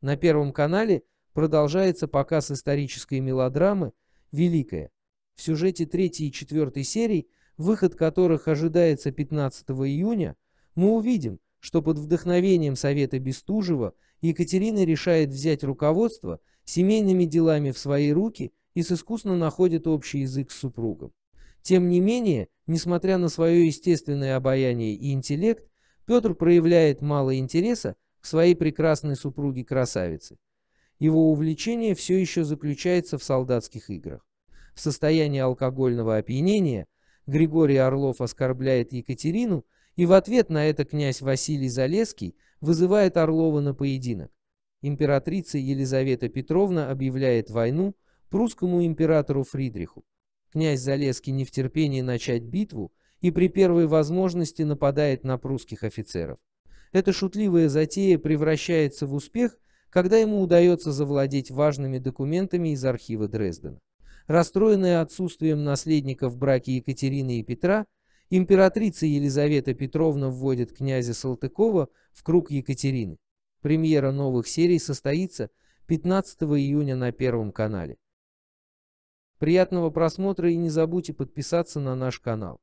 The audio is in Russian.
На Первом канале продолжается показ исторической мелодрамы «Великая», в сюжете третьей и четвертой серий, выход которых ожидается 15 июня, мы увидим, что под вдохновением Совета Бестужева Екатерина решает взять руководство семейными делами в свои руки и с искусно находит общий язык с супругом. Тем не менее, несмотря на свое естественное обаяние и интеллект, Петр проявляет мало интереса к своей прекрасной супруге-красавице. Его увлечение все еще заключается в солдатских играх. В состоянии алкогольного опьянения Григорий Орлов оскорбляет Екатерину, и в ответ на это князь Василий Залеский вызывает Орлова на поединок. Императрица Елизавета Петровна объявляет войну прусскому императору Фридриху. Князь Залеский не в терпении начать битву и при первой возможности нападает на прусских офицеров. Эта шутливая затея превращается в успех, когда ему удается завладеть важными документами из архива Дрездена. Расстроенная отсутствием наследника в браке Екатерины и Петра, императрица Елизавета Петровна вводит князя Салтыкова в круг Екатерины. Премьера новых серий состоится 15 июня на Первом канале. Приятного просмотра и не забудьте подписаться на наш канал.